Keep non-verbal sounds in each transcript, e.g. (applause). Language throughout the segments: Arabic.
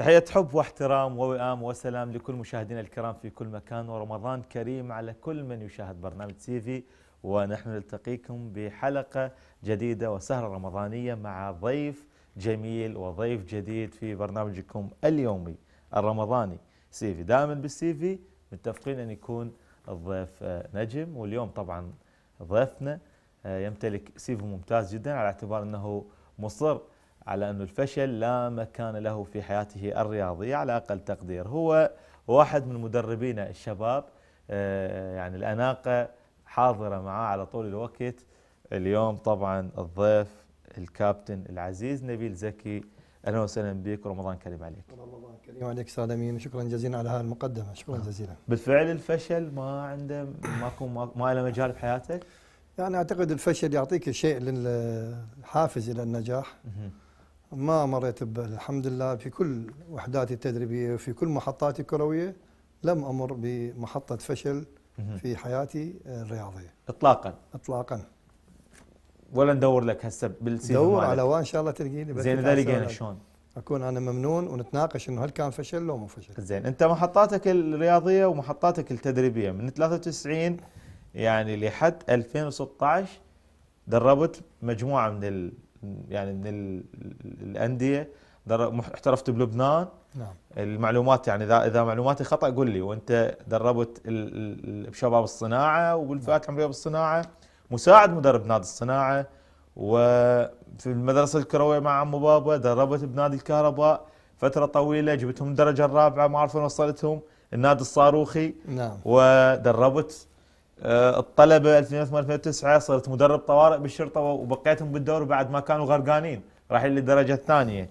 تحية حب واحترام ووئام وسلام لكل مشاهدينا الكرام في كل مكان ورمضان كريم على كل من يشاهد برنامج سيفي ونحن نلتقيكم بحلقة جديدة وسهرة رمضانية مع ضيف جميل وضيف جديد في برنامجكم اليومي الرمضاني سيفي دائما بالسيفي متفقين أن يكون الضيف نجم واليوم طبعا ضيفنا يمتلك سيفي ممتاز جدا على اعتبار أنه مصر على أن الفشل لا مكان له في حياته الرياضية على أقل تقدير هو واحد من مدربين الشباب آه، يعني الأناقة حاضرة معاه على طول الوقت اليوم طبعا الضيف الكابتن العزيز نبيل زكي اهلا وسهلا بك ورمضان كريم عليك. رمضان كريم عليك استاذ امين وشكرا جزيلا على هذه المقدمه، شكرا نعم. جزيلا. بالفعل الفشل ما عنده يكون ما له مجال بحياتك؟ يعني اعتقد الفشل يعطيك شيء حافز الى النجاح. ما مريت الحمد لله في كل وحداتي التدريبيه وفي كل محطاتي الكرويه لم امر بمحطه فشل في حياتي الرياضيه اطلاقا اطلاقا ولا ندور لك هسه بالسيزون دور على وان شاء الله تلقيني زين اذا لقينا شلون؟ اكون انا ممنون ونتناقش انه هل كان فشل لو مو فشل زين انت محطاتك الرياضيه ومحطاتك التدريبيه من 93 يعني لحد 2016 دربت مجموعه من يعني من الانديه احترفت بلبنان نعم المعلومات يعني اذا اذا معلوماتي خطا قل لي وانت دربت بشباب الصناعه وبالفئات العمريه بالصناعه مساعد مدرب نادي الصناعه وفي المدرسه الكرويه مع عمو بابا دربت بنادي الكهرباء فتره طويله جبتهم الدرجه الرابعه ما اعرف وين وصلتهم النادي الصاروخي نعم ودربت آه، الطلبه 2008 2009 صرت مدرب طوارئ بالشرطه وبقيتهم بالدور بعد ما كانوا غرقانين رايحين للدرجه الثانيه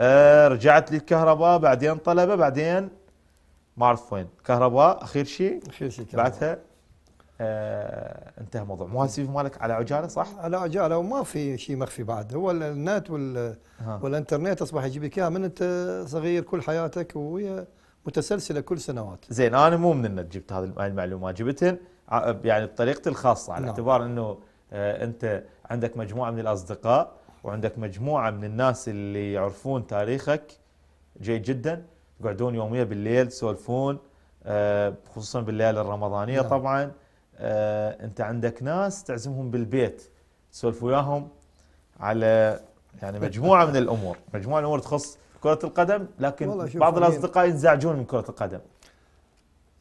آه، رجعت للكهرباء بعدين طلبه بعدين ما اعرف وين كهرباء اخير شيء اخير شيء بعدها آه، انتهى الموضوع مو مهندس مالك على عجاله صح؟ على عجاله وما في شيء مخفي بعد هو النت وال والانترنت اصبح يجيب لك اياها من انت صغير كل حياتك وهي متسلسله كل سنوات. زين انا مو من النت جبت هذه المعلومات جبتهم يعني بطريقتي الخاصه على نعم. اعتبار انه آه، انت عندك مجموعه من الاصدقاء وعندك مجموعه من الناس اللي يعرفون تاريخك جيد جدا يقعدون يوميا بالليل تسولفون آه، خصوصا بالليالي الرمضانيه نعم. طبعا آه، انت عندك ناس تعزمهم بالبيت تسولف وياهم على يعني طيب. مجموعه من الامور مجموعه من الامور تخص كره القدم لكن بعض الاصدقاء ينزعجون من كره القدم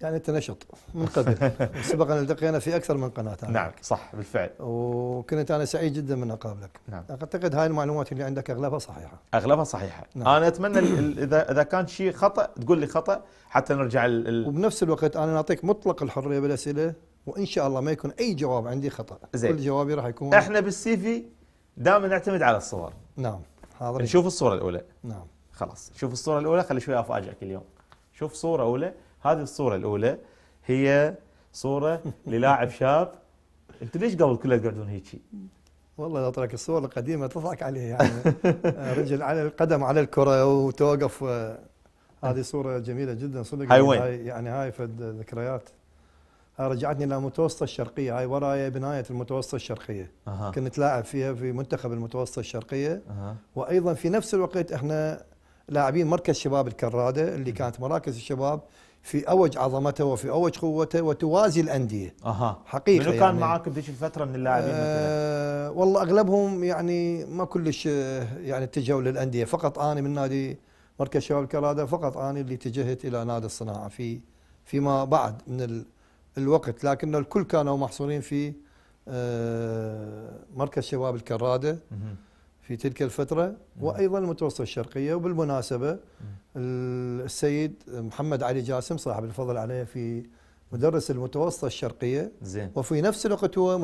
يعني انت نشط من قبل (laughs) سبق ان التقينا في اكثر من قناه عنك. نعم صح بالفعل وكنت انا سعيد جدا من اقابلك نعم اعتقد هاي المعلومات اللي عندك اغلبها صحيحه اغلبها صحيحه نعم. انا اتمنى اذا اذا كان شيء خطا تقول لي خطا حتى نرجع ال... وبنفس الوقت انا نعطيك مطلق الحريه بالاسئله وان شاء الله ما يكون اي جواب عندي خطا زي. كل جوابي راح يكون احنا بالسي في دائما نعتمد على الصور نعم حاضر نشوف الصوره الاولى نعم خلاص شوف الصوره الاولى خلي شوي افاجئك اليوم شوف صوره اولى هذه الصورة الأولى هي صورة (laughs) للاعب شاب أنتم ليش قبل كلها تقعدون هيك؟ والله ترك الصور القديمة تضحك عليه يعني (laughs) آه، رجل على القدم على الكرة وتوقف آه، هذه صورة جميلة جدا صدق يعني هاي وين؟ يعني هاي فد ذكريات هاي رجعتني للمتوسطة الشرقية هاي ورايا بناية المتوسطة الشرقية أه. كنت لاعب فيها في منتخب المتوسطة الشرقية أه. وأيضا في نفس الوقت احنا لاعبين مركز شباب الكرادة اللي كانت مراكز الشباب في اوج عظمته وفي اوج قوته وتوازي الانديه اها حقيقه منو كان يعني معاك بذيك الفتره من اللاعبين أه والله اغلبهم يعني ما كلش آه، يعني اتجهوا للانديه فقط انا من نادي مركز شباب الكراده فقط انا اللي اتجهت الى نادي الصناعه في فيما بعد من الوقت لكن الكل كانوا محصورين في آه، مركز شباب الكراده في تلك الفترة وأيضا المتوسطة الشرقية وبالمناسبة السيد محمد علي جاسم صاحب الفضل عليه في مدرس المتوسطة الشرقية زين. وفي نفس الوقت هو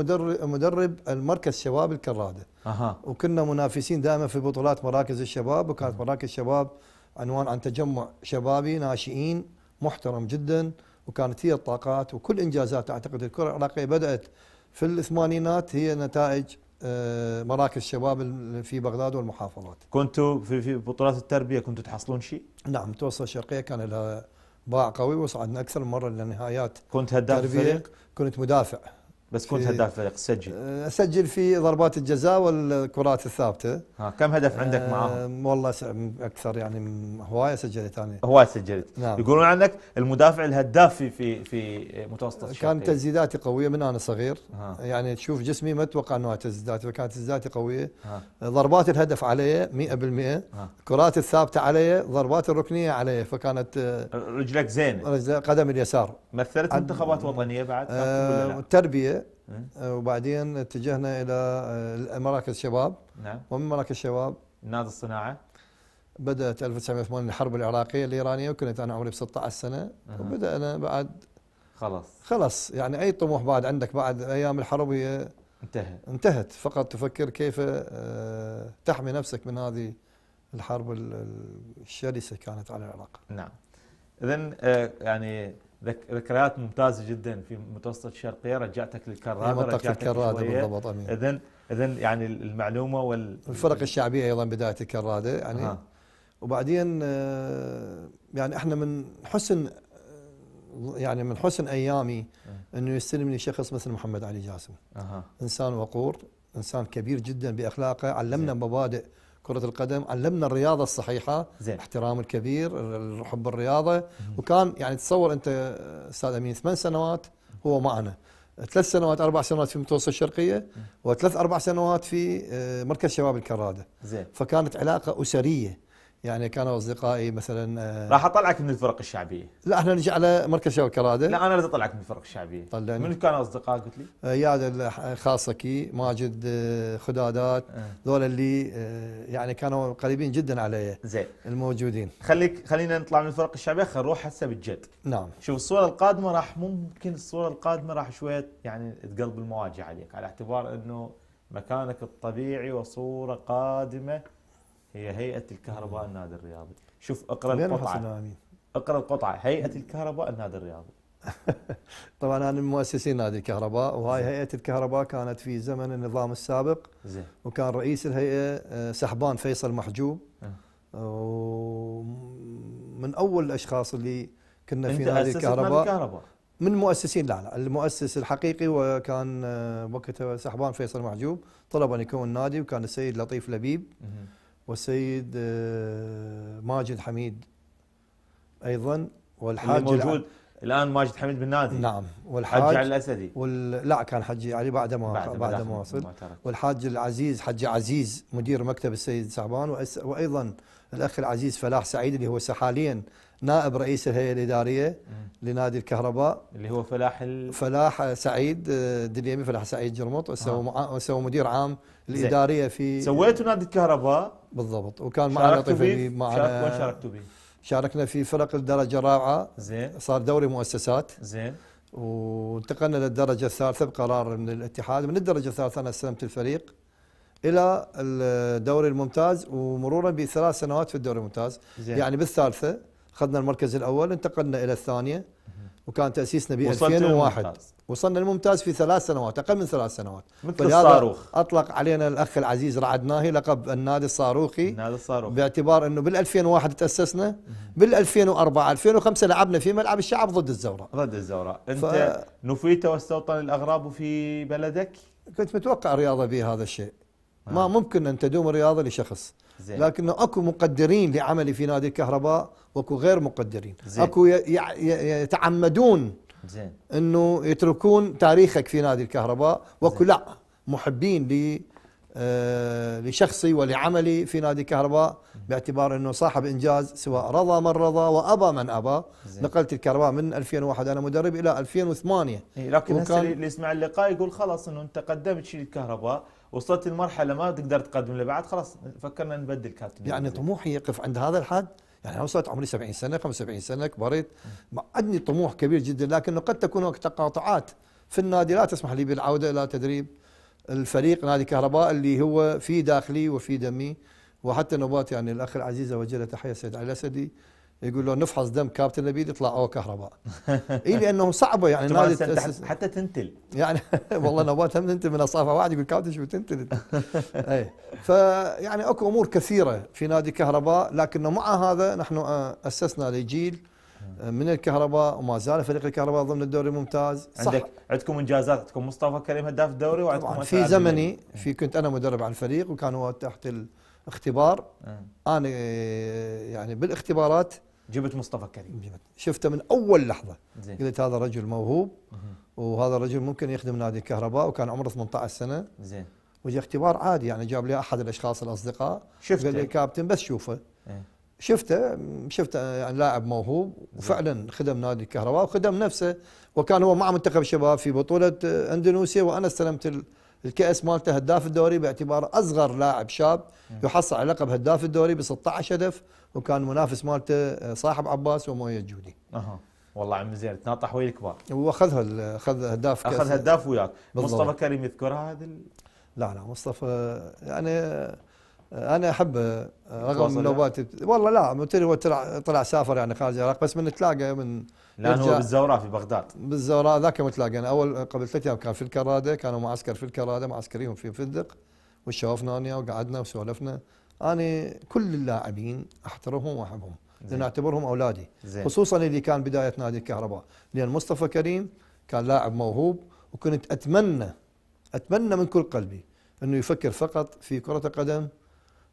مدرب, المركز شباب الكرادة أها. وكنا منافسين دائما في بطولات مراكز الشباب وكانت مراكز الشباب عنوان عن تجمع شبابي ناشئين محترم جدا وكانت هي الطاقات وكل إنجازات أعتقد الكرة العراقية بدأت في الثمانينات هي نتائج آه، مراكز شباب في بغداد والمحافظات كنتوا في, في بطولات التربية كنتوا تحصلون شيء؟ نعم توصل الشرقية كان لها باع قوي وصعدنا أكثر من مرة للنهايات كنت هداف الفريق؟ كنت مدافع بس كنت هداف فريق سجل اسجل آه، في ضربات الجزاء والكرات الثابته ها كم هدف عندك آه، معاهم؟ والله اكثر يعني هوايه سجلت انا هوايه سجلت نعم. يقولون عنك المدافع الهداف في في في متوسط الشرق كان تسديداتي قويه من انا صغير ها. يعني تشوف جسمي ما اتوقع انه تسديداتي فكانت تسديداتي قويه ها. ضربات الهدف علي 100% كرات الثابته علي ضربات الركنيه علي فكانت آه، رجلك زينه رجل قدم اليسار مثلت منتخبات وطنيه بعد؟ آه التربيه إيه. آه، وبعدين اتجهنا الى آه، مراكز شباب نعم ومن مراكز شباب نادي الصناعه بدات 1980 الحرب العراقيه الايرانيه وكنت انا عمري ب 16 سنه أه. وبدانا بعد خلاص خلاص يعني اي طموح بعد عندك بعد ايام الحرب هي انتهت انتهت فقط تفكر كيف آه، تحمي نفسك من هذه الحرب الشرسه كانت على العراق نعم اذا يعني ذكريات ممتازه جدا في متوسط الشرقيه رجعتك للكراده رجعتك الكراده بالضبط امين اذا اذا يعني المعلومه وال الفرق الشعبيه ايضا بدايه الكراده يعني آه. وبعدين يعني احنا من حسن يعني من حسن ايامي أه. انه يستلمني شخص مثل محمد علي جاسم آه. انسان وقور انسان كبير جدا باخلاقه علمنا مبادئ كرة القدم علمنا الرياضة الصحيحة زين. احترام الكبير حب الرياضة مم. وكان يعني تصور أنت أستاذ أمين ثمان سنوات هو معنا ثلاث سنوات أربع سنوات في متوسط الشرقية وثلاث أربع سنوات في آه، مركز شباب الكرادة زين. فكانت علاقة أسرية يعني كانوا اصدقائي مثلا آه، راح اطلعك من الفرق الشعبيه لا احنا نجي على مركز شباب كراده لا انا بدي اطلعك من الفرق الشعبيه طلعني طيب، من كانوا اصدقائك قلت لي؟ اياد آه، الخاصكي ماجد آه، خدادات ذول اللي يعني كانوا قريبين جدا علي زين الموجودين خليك خلينا نطلع من الفرق الشعبيه خلينا نروح هسه بالجد نعم شوف الصوره القادمه راح ممكن الصوره القادمه راح شويه يعني تقلب المواجع عليك على اعتبار انه مكانك الطبيعي وصوره قادمه هي هيئه الكهرباء النادي الرياضي شوف اقرا القطعه اقرا القطعه هيئه الكهرباء النادي الرياضي (laughs) طبعا انا من مؤسسين نادي الكهرباء وهاي هيئه الكهرباء كانت في زمن النظام السابق زين وكان رئيس الهيئه آه، سحبان فيصل محجوب آه. ومن اول الاشخاص اللي كنا في نادي الكهرباء من مؤسسين لا لا المؤسس الحقيقي وكان آه، وقتها سحبان فيصل محجوب طلب ان يكون نادي وكان السيد لطيف لبيب والسيد آه، ماجد حميد ايضا والحاج موجود الان ماجد حميد بالنادي نعم والحاج حجي علي الاسدي وال... لا كان حجي علي بعد ما بعد, بعد ما وصل والحاج العزيز حجي عزيز مدير مكتب السيد سعبان وأس... وايضا الاخ العزيز فلاح سعيد اللي هو حاليا نائب رئيس الهيئه الاداريه لنادي الكهرباء اللي هو فلاح ال... فلاح سعيد آه، دليمي فلاح سعيد جرمط وسوى آه. مع... مدير عام الاداريه في سويتوا نادي الكهرباء بالضبط وكان معنا لطيفي معنا وين شاركتوا به؟ شاركنا في فرق الدرجه الرابعه زين صار دوري مؤسسات زين وانتقلنا للدرجه الثالثه بقرار من الاتحاد من الدرجه الثالثه انا استلمت الفريق الى الدوري الممتاز ومرورا بثلاث سنوات في الدوري الممتاز زين. يعني بالثالثه اخذنا المركز الاول انتقلنا الى الثانيه وكان تاسيسنا ب 2001 وصلنا الممتاز في ثلاث سنوات اقل من ثلاث سنوات مثل الصاروخ اطلق علينا الاخ العزيز رعد ناهي لقب النادي الصاروخي النادي الصاروخ باعتبار انه بال 2001 تاسسنا بال 2004 2005 لعبنا في ملعب الشعب ضد الزوراء ضد الزوراء انت ف... نفيت واستوطن الاغراب في بلدك كنت متوقع رياضه به هذا الشيء آه. ما ممكن ان تدوم الرياضه لشخص زين. لكنه اكو مقدرين لعملي في نادي الكهرباء واكو غير مقدرين زين. اكو يتعمدون زين انه يتركون تاريخك في نادي الكهرباء وكلاء محبين ل آه، لشخصي ولعملي في نادي الكهرباء باعتبار انه صاحب انجاز سواء رضى من رضى وابى من ابى زين. نقلت الكهرباء من 2001 انا مدرب الى 2008 إيه، لكن هسه اللي يسمع اللقاء يقول خلاص انه انت قدمت شيء الكهرباء وصلت المرحله ما تقدر تقدم اللي بعد خلاص فكرنا نبدل كابتن يعني طموحي يقف عند هذا الحد يعني أنا وصلت عمري 70 سنة 75 سنة كبرت عندي طموح كبير جدا لكنه قد تكون هناك تقاطعات في النادي لا تسمح لي بالعودة إلى تدريب الفريق نادي كهرباء اللي هو في داخلي وفي دمي وحتى نوبات يعني الأخ العزيز أوجه له تحية سيد علي الأسدي يقول له نفحص دم كابتن نبيل يطلع اوه كهرباء (laughs) اي لانه صعبه يعني نادي حتى تنتل (laughs) يعني والله نوبات هم تنتل من اصافه واحد يقول كابتن شو تنتل (laughs) اي فيعني اكو امور كثيره في نادي كهرباء لكنه مع هذا نحن آه، اسسنا لجيل آه، من الكهرباء وما زال فريق الكهرباء ضمن الدوري الممتاز عندك عندكم انجازات عندكم مصطفى كريم هداف الدوري وعندكم في زمني إيه. في كنت انا مدرب على الفريق وكان هو تحت الاختبار إيه. انا آه، يعني بالاختبارات جبت مصطفى كريم جبت شفته من اول لحظه زين. قلت هذا رجل موهوب وهذا الرجل ممكن يخدم نادي الكهرباء وكان عمره 18 سنه زين وجا اختبار عادي يعني جاب لي احد الاشخاص الاصدقاء شفته قال لي كابتن بس شوفه ايه؟ شفته شفته يعني لاعب موهوب وفعلا خدم نادي الكهرباء وخدم نفسه وكان هو مع منتخب الشباب في بطوله آه، اندونيسيا وانا استلمت الكاس مالته هداف الدوري باعتبار اصغر لاعب شاب إيه. يحصل على لقب هداف الدوري ب 16 هدف وكان منافس مالته آه، صاحب عباس ومويه الجودي. اها والله عم زين تناطح ويا الكبار. واخذها اخذ هداف اخذ هداف وياك، مصطفى كريم يذكرها هذه ال... لا لا مصطفى آه، يعني آه، انا احبه رغم نوباتي يعني. والله لا متري هو طلع طلع سافر يعني خارج العراق بس من تلاقى من لان هو بالزوراء في بغداد بالزوراء ذاك متلاقى انا يعني اول قبل ثلاث ايام كان في الكراده كانوا معسكر في الكراده معسكريهم في فندق انا وقعدنا وسولفنا انا كل اللاعبين احترمهم واحبهم لان اعتبرهم اولادي زين. خصوصا اللي كان بدايه نادي الكهرباء لان مصطفى كريم كان لاعب موهوب وكنت اتمنى اتمنى من كل قلبي انه يفكر فقط في كره القدم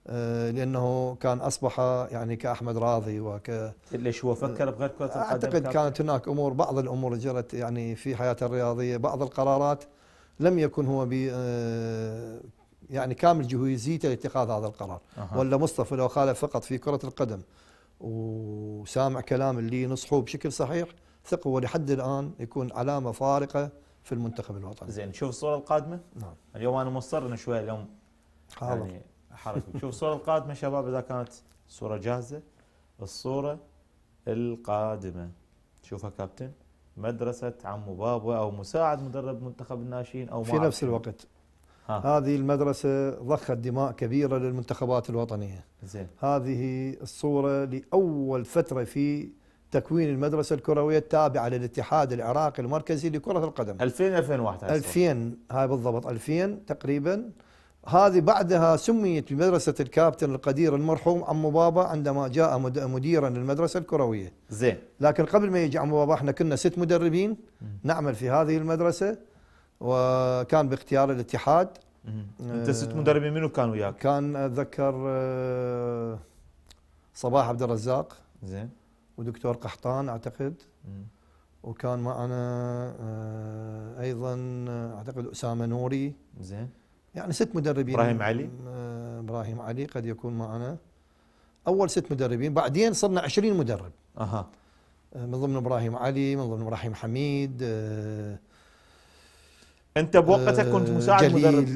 آه، لانه كان اصبح يعني كاحمد راضي وك ليش هو فكر آه، بغير كره القدم؟ اعتقد كانت هناك امور بعض الامور جرت يعني في حياته الرياضيه بعض القرارات لم يكن هو يعني كامل جهوزيته لاتخاذ هذا القرار أه. ولا مصطفى لو خالف فقط في كرة القدم وسامع كلام اللي نصحه بشكل صحيح ثق هو لحد الآن يكون علامة فارقة في المنتخب الوطني زين نشوف الصورة القادمة نعم اليوم أنا مصر أنه شوية اليوم حاضر يعني حركة (laughs) شوف الصورة القادمة شباب إذا كانت صورة جاهزة الصورة القادمة شوفها كابتن مدرسة عمو بابا أو مساعد مدرب منتخب الناشئين أو في نفس الوقت ها. هذه المدرسة ضخت دماء كبيرة للمنتخبات الوطنية زين. هذه الصورة لأول فترة في تكوين المدرسة الكروية التابعة للاتحاد العراقي المركزي لكرة القدم 2000 2001 2000 هاي بالضبط 2000 تقريبا هذه بعدها سميت بمدرسة الكابتن القدير المرحوم عمو بابا عندما جاء مديرا للمدرسة الكروية زين لكن قبل ما يجي عمو بابا احنا كنا ست مدربين نعمل في هذه المدرسة وكان باختيار الاتحاد آه، انت ست مدربين منو كان وياك؟ كان اتذكر آه، صباح عبد الرزاق زين ودكتور قحطان اعتقد وكان معنا آه، ايضا اعتقد اسامه نوري زين يعني ست مدربين ابراهيم علي ابراهيم علي قد يكون معنا اول ست مدربين بعدين صرنا 20 مدرب اها من ضمن ابراهيم علي من ضمن ابراهيم حميد انت بوقتها كنت آه، مساعد مدرب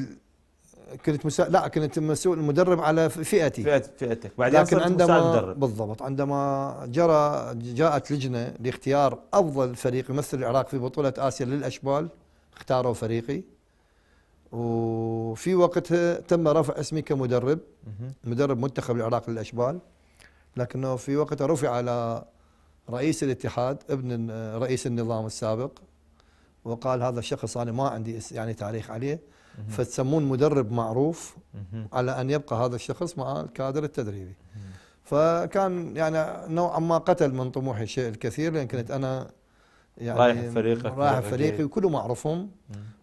كنت مسا... لا كنت مسؤول مدرب على فئتي فئت فئتك بعدين لكن صرت عندما مساعد مدرب. بالضبط عندما جرى جاءت لجنه لاختيار افضل فريق يمثل العراق في بطوله اسيا للاشبال اختاروا فريقي وفي وقتها تم رفع اسمي كمدرب مدرب منتخب العراق للاشبال لكنه في وقتها رفع على رئيس الاتحاد ابن آه، رئيس النظام السابق وقال هذا الشخص انا ما عندي يعني تاريخ عليه فتسمون مدرب معروف على ان يبقى هذا الشخص مع الكادر التدريبي فكان يعني نوعا ما قتل من طموحي شيء الكثير لان كنت انا يعني رايح فريقك رايح فريقي وكله معروفهم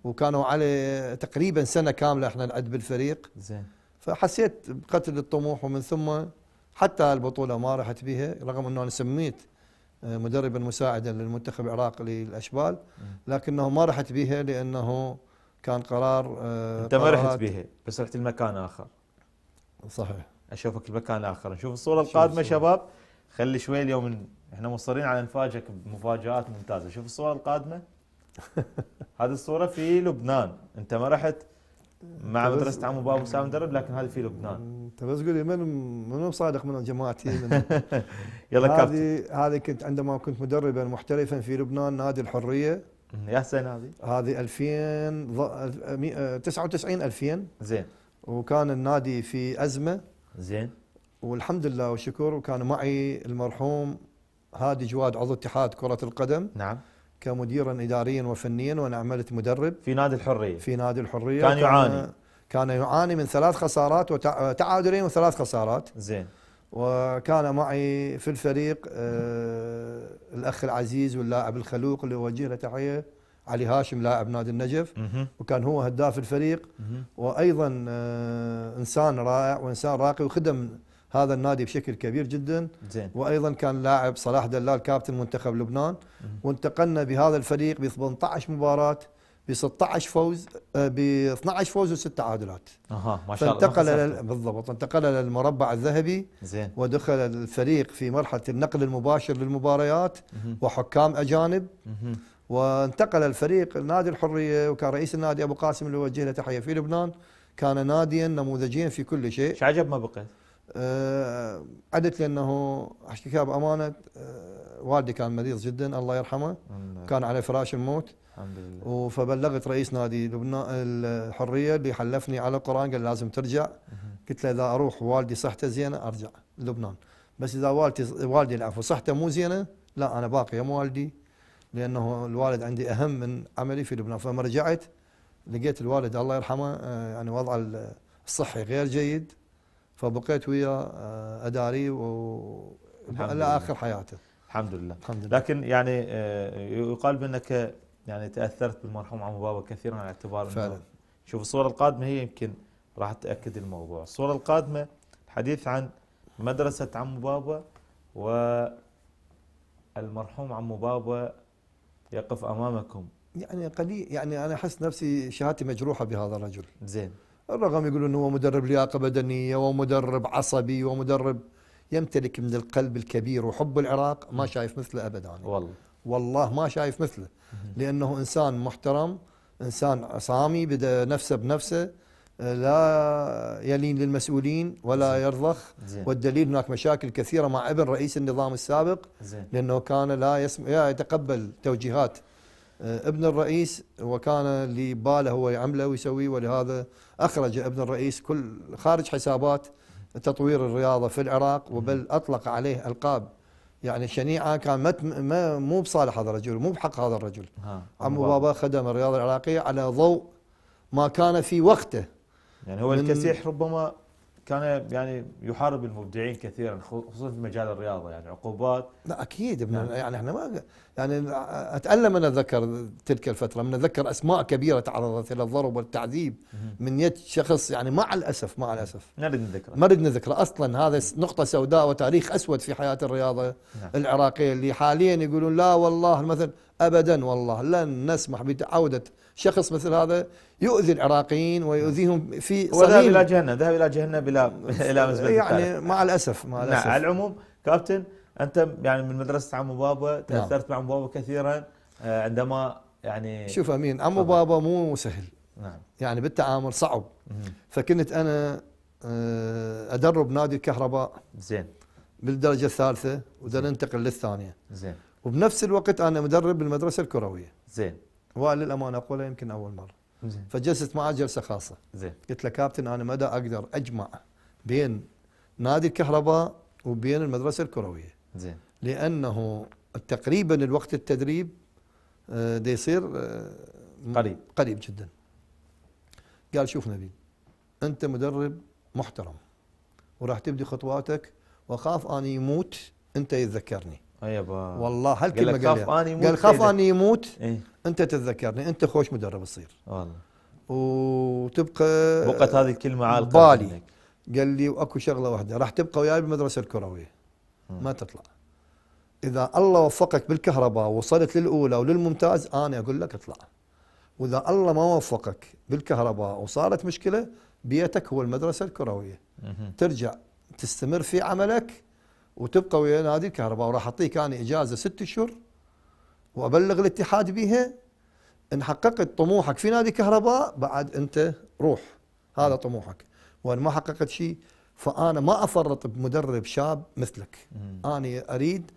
وكانوا على تقريبا سنه كامله احنا نعد بالفريق زين فحسيت بقتل الطموح ومن ثم حتى البطوله ما رحت بيها رغم انه انا سميت مدربا مساعدا للمنتخب العراقي للاشبال لكنه ما رحت بها لانه كان قرار آه، انت ما رحت بها بس رحت لمكان اخر صحيح اشوفك بمكان اخر نشوف الصوره القادمه شباب خلي شوي اليوم احنا مصرين على نفاجئك بمفاجات ممتازه شوف الصوره القادمه (laughs) هذه الصوره في لبنان انت ما رحت مع مدرسه عمو بابا وسام مدرب لكن هذه في لبنان بس قول لي من من صادق من جماعتي (laughs) من يلا كابتن هذه هذه كنت عندما كنت مدربا محترفا في لبنان نادي الحريه يا حسين هذه هذه 2000 99 2000 زين وكان النادي في ازمه زين والحمد لله والشكر وكان معي المرحوم هادي جواد عضو اتحاد كره القدم نعم كمديرا اداريا وفنيا وانا عملت مدرب في نادي الحريه في نادي الحريه كان يعاني كان يعاني من ثلاث خسارات وتعادلين وثلاث خسارات زين وكان معي في الفريق آه الاخ العزيز واللاعب الخلوق اللي اوجه له تحيه علي هاشم لاعب نادي النجف وكان هو هداف الفريق وايضا آه انسان رائع وانسان راقي وخدم هذا النادي بشكل كبير جدا زين. وايضا كان لاعب صلاح دلال كابتن منتخب لبنان وانتقلنا بهذا الفريق ب 18 مباراه ب 16 فوز آه، ب 12 فوز وست تعادلات اها ما شاء الله فانتقل لل... بالضبط انتقل للمربع الذهبي زين ودخل الفريق في مرحله النقل المباشر للمباريات وحكام اجانب وانتقل الفريق نادي الحريه وكان رئيس النادي ابو قاسم اللي وجه له تحيه في لبنان كان ناديا نموذجيا في كل شيء شو عجب ما بقيت؟ آه، عدت لانه احكي لك بامانه آه، والدي كان مريض جدا الله يرحمه كان على فراش الموت الحمد لله فبلغت رئيس نادي لبنان الحريه اللي حلفني على القران قال لازم ترجع قلت له اذا اروح والدي صحته زينه ارجع لبنان بس اذا والدي والدي العفو صحته مو زينه لا انا باقي يا والدي لانه الوالد عندي اهم من عملي في لبنان فلما رجعت لقيت الوالد الله يرحمه آه، يعني وضعه الصحي غير جيد فبقيت ويا آه، اداري و الى اخر حياته الحمد لله. الحمد لله لكن يعني آه، يقال بانك يعني تاثرت بالمرحوم عمو بابا كثيرا على اعتبار فعلا شوف الصوره القادمه هي يمكن راح تاكد الموضوع الصوره القادمه الحديث عن مدرسه عمو بابا والمرحوم عمو بابا يقف امامكم يعني قليل يعني انا احس نفسي شهادتي مجروحه بهذا الرجل زين الرغم يقولوا انه هو مدرب لياقه بدنيه ومدرب عصبي ومدرب يمتلك من القلب الكبير وحب العراق ما شايف مثله ابدا يعني. والله والله ما شايف مثله لانه انسان محترم انسان عصامي بدا نفسه بنفسه لا يلين للمسؤولين ولا يرضخ زين. والدليل هناك مشاكل كثيره مع ابن رئيس النظام السابق زين. لانه كان لا يسم... لا يتقبل توجيهات آه، ابن الرئيس وكان لباله هو يعمله ويسويه ولهذا أخرج ابن الرئيس كل خارج حسابات تطوير الرياضة في العراق وبل أطلق عليه ألقاب يعني شنيعة كان ما مو بصالح هذا الرجل مو بحق هذا الرجل عمو بابا خدم الرياضة العراقية على ضوء ما كان في وقته يعني هو الكسيح ربما كان يعني يحارب المبدعين كثيرا خصوصا في مجال الرياضه يعني عقوبات لا اكيد ابن يعني, يعني احنا ما يعني اتالم ان اتذكر تلك الفتره من اتذكر اسماء كبيره تعرضت الى الضرب والتعذيب من يد شخص يعني مع الاسف مع الاسف ما نريد نذكره ما نريد نذكره اصلا هذا نقطه سوداء وتاريخ اسود في حياه الرياضه نعم. العراقيه اللي حاليا يقولون لا والله مثلا ابدا والله لن نسمح بعوده شخص مثل هذا يؤذي العراقيين ويؤذيهم في وذهب الى جهنم ذهب الى جهنم بلا (laughs) الى مزبله يعني مع الاسف مع نعم، الاسف نعم على العموم كابتن انت يعني من مدرسه عمو بابا نعم. تاثرت نعم. مع عمو بابا كثيرا آه، عندما يعني شوف امين عمو بابا مو سهل نعم يعني بالتعامل صعب فكنت انا آه، ادرب نادي الكهرباء زين بالدرجه الثالثه ودا ننتقل للثانيه زين وبنفس الوقت انا مدرب بالمدرسه الكرويه زين وللامانه اقولها يمكن اول مره زين فجلست معه جلسه خاصه زين قلت له كابتن انا مدى اقدر اجمع بين نادي الكهرباء وبين المدرسه الكرويه زين لانه تقريبا الوقت التدريب آه، ده يصير آه، قريب قريب جدا قال شوف نبيل انت مدرب محترم وراح تبدي خطواتك واخاف اني يموت انت يتذكرني يابا والله هالكلمه قال خاف اني يموت قال خاف اني يموت إيه؟ انت تتذكرني انت خوش مدرب تصير والله وتبقى بقت هذه الكلمه عالقه آه، بالي قال لي واكو شغله واحده راح تبقى وياي بالمدرسه الكرويه ما تطلع اذا الله وفقك بالكهرباء وصلت للاولى وللممتاز انا اقول لك اطلع واذا الله ما وفقك بالكهرباء وصارت مشكله بيتك هو المدرسه الكرويه ترجع تستمر في عملك وتبقى ويا نادي الكهرباء وراح اعطيك انا اجازه ست اشهر وابلغ الاتحاد بها ان حققت طموحك في نادي كهرباء بعد انت روح هذا طموحك وان ما حققت شيء فانا ما افرط بمدرب شاب مثلك انا اريد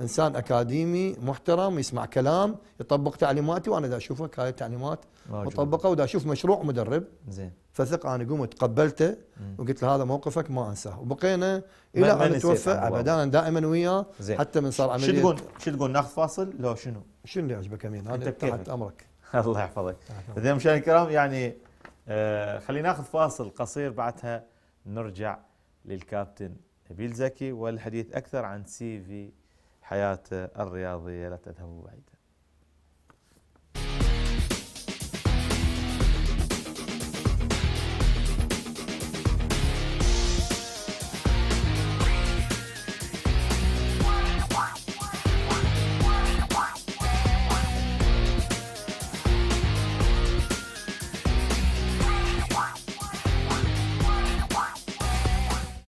انسان اكاديمي محترم يسمع كلام يطبق تعليماتي وانا دا اشوفك هاي التعليمات مطبقه ودا اشوف مشروع مدرب زين فثق انا قمت قبلته وقلت له هذا موقفك ما انساه وبقينا الى ان توفى ابدا دائما وياه حتى من صار عمليه شو تقول شو تقول ناخذ فاصل لو شنو؟ شنو اللي يعجبك امين؟ انا (laughs) تحت امرك الله يحفظك اذا مشاهدينا الكرام يعني آه خلينا ناخذ فاصل قصير بعدها نرجع للكابتن نبيل زكي والحديث اكثر عن سي في حياة الرياضية لا تذهب بعيدا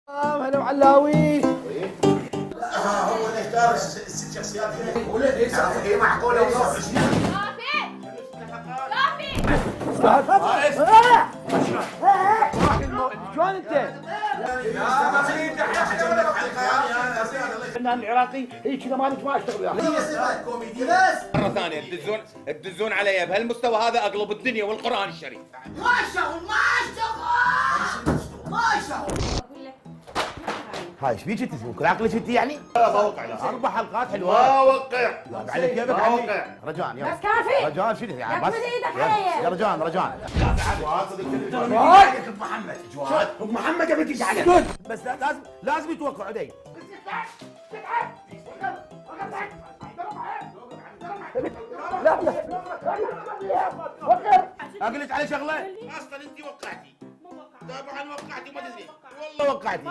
آه، علاوي الشخصيات معقوله معقوله ونص شلون انت؟ الفنان العراقي هي كذا مالك ما اشتغل وياه. مره ثانيه تدزون تدزون علي بهالمستوى هذا اقلب الدنيا والقران الشريف. ما اشتغل ما اشتغل ما اشتغل هاي ايش فيك انت كل عقلك انت يعني؟ لا ما وقع اربع حلقات حلوات ما وقع لا على كيفك ما يعني. رجاء يلا بس كافي رجاء شنو يعني بس يا رجاء رجاء جواد محمد جواد ابو محمد ابي تجي عليه بس لازم لازم يتوقع علي لا لا لا لا على شغله اصلا انت وقعتي طبعا وقعتي ما تدري والله وقعتي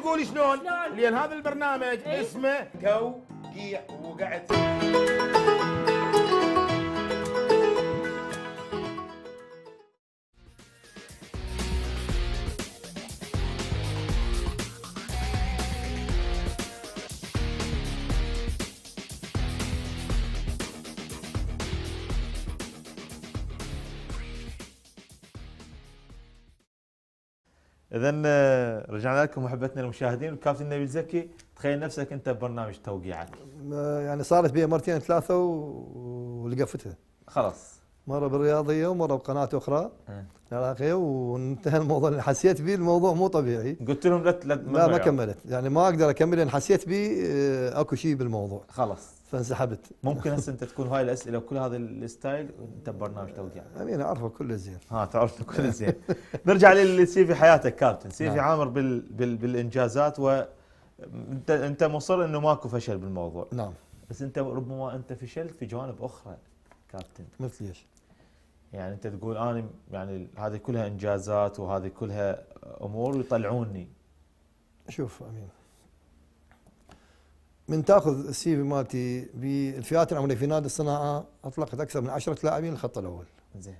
تقولي شلون؟ لان هذا البرنامج إيه؟ اسمه توقيع وقعت اذا رجعنا لكم محبتنا المشاهدين الكابتن نبيل زكي تخيل نفسك انت ببرنامج توقيعات يعني صارت بي مرتين ثلاثه ولقفتها خلاص مره بالرياضيه ومره بقناه اخرى العراقيه وانتهى الموضوع اللي حسيت به الموضوع مو طبيعي قلت لهم لا لا ما ما كملت يعني ما اقدر اكمل لان حسيت به آه، اكو شيء بالموضوع خلاص فانسحبت ممكن هسه (laughs) انت تكون هاي الاسئله وكل هذا الستايل وانت ببرنامج توقيع يعني انا اعرفه كله زين ها تعرفه كله نعم. زين نرجع للسي في حياتك كابتن سي في نعم. عامر بال بال بالانجازات و انت انت مصر انه ماكو فشل بالموضوع نعم بس انت ربما انت فشلت في جوانب اخرى كابتن مثل ايش؟ يعني انت تقول انا يعني هذه كلها انجازات وهذه كلها امور ويطلعوني شوف امين من تاخذ السي في مالتي بالفئات العمريه في نادي الصناعه اطلقت اكثر من 10 لاعبين الخط الاول زين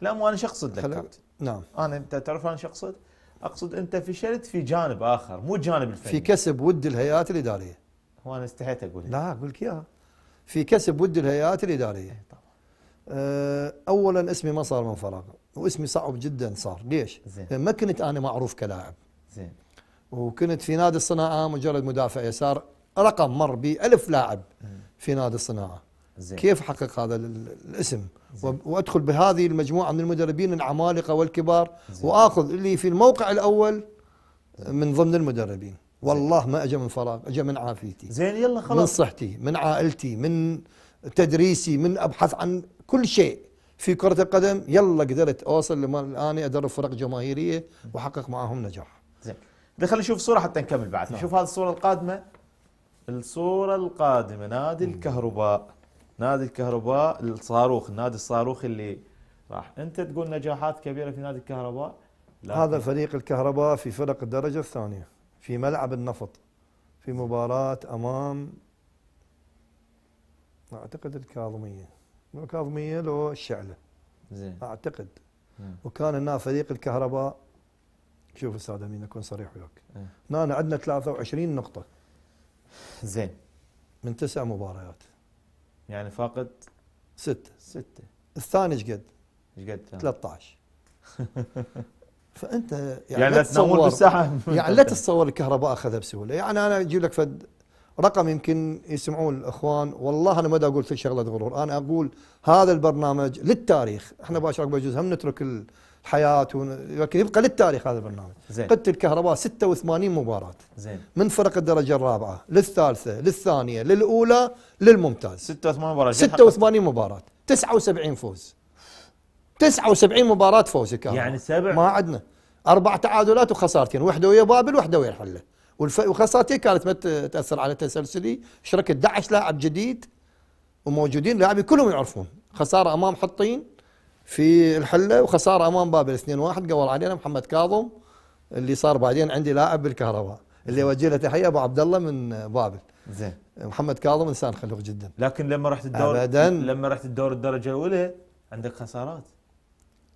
لا مو انا شو اقصد لك خل... نعم انا انت تعرف انا شو اقصد؟ اقصد انت فشلت في جانب اخر مو جانب الفني في كسب ود الهيئات الاداريه هو انا استحيت اقول لا اقول لك اياها في كسب ود الهيئات الاداريه إيه، طبعا آه، اولا اسمي ما صار من فراغ واسمي صعب جدا صار ليش زين. ما كنت انا معروف كلاعب زين وكنت في نادي الصناعه مجرد مدافع يسار رقم مر بي ألف لاعب في نادي الصناعه زين. كيف حقق هذا الاسم زين. وادخل بهذه المجموعه من المدربين العمالقه والكبار زين. واخذ اللي في الموقع الاول من ضمن المدربين والله ما اجى من فراغ اجى من عافيتي زين يلا خلاص من صحتي من عائلتي من تدريسي من ابحث عن كل شيء في كره القدم يلا قدرت اوصل لما الان ادرب فرق جماهيريه واحقق معاهم نجاح زين خلينا نشوف صوره حتى نكمل بعد نعم. نشوف هذه الصوره القادمه الصوره القادمه نادي الكهرباء نادي الكهرباء الصاروخ نادي الصاروخ اللي راح انت تقول نجاحات كبيره في نادي الكهرباء هذا فريق الكهرباء في فرق الدرجه الثانيه في ملعب النفط في مباراه امام اعتقد الكاظميه الكاظميه لو الشعله زين اعتقد مم. وكان هنا فريق الكهرباء شوف استاذ امين اكون صريح وياك إيه. هنا عندنا 23 نقطه زين من تسع مباريات يعني فاقد ستة ستة الثاني ايش قد؟ ايش قد؟ 13 (laughs) فانت يعني, يعني لا تتصور يعني لا تتصور الكهرباء اخذها بسهوله يعني انا اجيب لك فد رقم يمكن يسمعون الاخوان والله انا ما اقول في شغله غرور انا اقول هذا البرنامج للتاريخ احنا باشر اكبر جزء هم نترك الحياه ولكن يبقى للتاريخ هذا البرنامج زين قدت الكهرباء 86 مباراه زين من فرق الدرجه الرابعه للثالثه للثانيه للاولى للممتاز 86 مباراه 86 مباراه 79 فوز 79 مباراه فوز الكهرباء يعني سبع ما عندنا اربع تعادلات وخسارتين واحده ويا بابل واحده ويا الحله وخسارتين كانت ما تاثر على تسلسلي شركه 11 لاعب جديد وموجودين لاعبين كلهم يعرفون خساره امام حطين في الحله وخساره امام بابل 2-1 قول علينا محمد كاظم اللي صار بعدين عندي لاعب بالكهرباء اللي اوجه له تحيه ابو عبد الله من بابل زين محمد كاظم انسان خلوق جدا لكن لما رحت الدور ابدا لما رحت الدور الدرجه الاولى عندك خسارات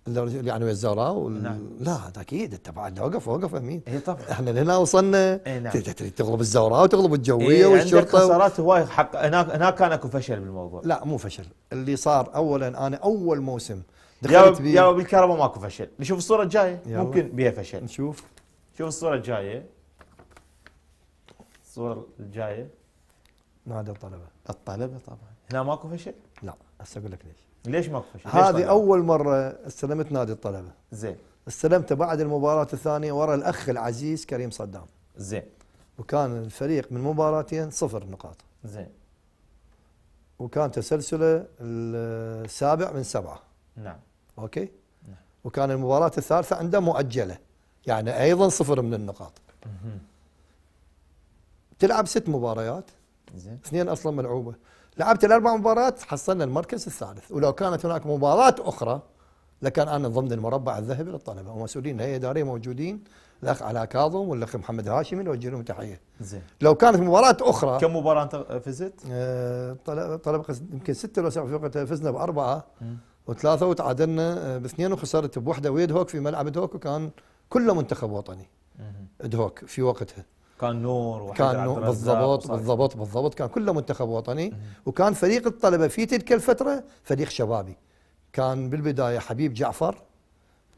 اللي يعني الزهراء وال... نعم. لا اكيد انت بعد وقف وقف امين اي طبعا احنا هنا وصلنا اي نعم. تريد تغلب الزهراء وتغلب الجويه إيه والشرطه عندك خسارات هواي حق هناك هناك كان اكو فشل بالموضوع لا مو فشل اللي صار اولا انا اول موسم دخلت بيه يا بالكهرباء ماكو فشل نشوف الصوره الجايه ممكن بيها فشل نشوف شوف الصوره الجايه الصوره الجايه نادى الطلبه الطلبه طبعا هنا ماكو فشل لا هسه اقول لك ليش ليش ما فشل؟ هذه اول مره استلمت نادي الطلبه زين استلمته بعد المباراه الثانيه ورا الاخ العزيز كريم صدام زين وكان الفريق من مباراتين صفر نقاط زين وكان تسلسله السابع من سبعه نعم اوكي نعم. وكان المباراه الثالثه عنده مؤجله يعني ايضا صفر من النقاط مه. تلعب ست مباريات زين اثنين اصلا ملعوبه لعبت الاربع مباريات حصلنا المركز الثالث ولو كانت هناك مباراه اخرى لكان انا ضمن المربع الذهبي للطلبه ومسؤولين هي إدارية موجودين الاخ علاء كاظم والاخ محمد هاشمي نوجه لهم تحيه. زين. لو كانت مباراه اخرى كم مباراه انت فزت؟ آه طلب يمكن سته او سبعه وقتها فزنا باربعه وثلاثه وتعادلنا آه، باثنين وخسرت بوحده ويد هوك في ملعب دهوك وكان كله منتخب وطني. دهوك في وقتها. كان نور وحيدر كان نور بالضبط بالضبط بالضبط كان كله منتخب وطني وكان فريق الطلبه في تلك الفتره فريق شبابي كان بالبدايه حبيب جعفر